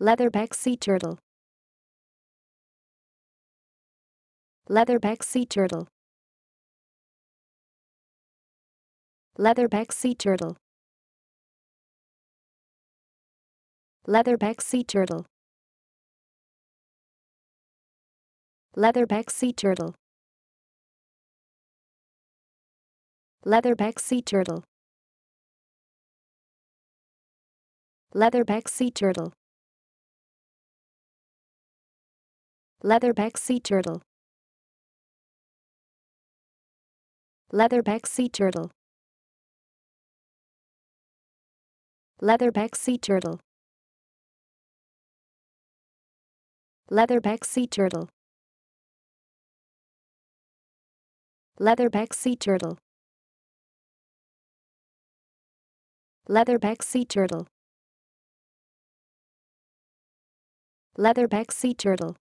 Leatherback sea turtle. Leatherback sea turtle. Leatherback sea turtle. Leatherback sea turtle. Leatherback sea turtle. Leatherback sea turtle. Leatherback sea turtle. Leatherback sea turtle. Leatherback sea turtle. Leatherback sea turtle. Leatherback sea turtle. Leatherback sea turtle. Leatherback sea turtle. Leatherback sea turtle.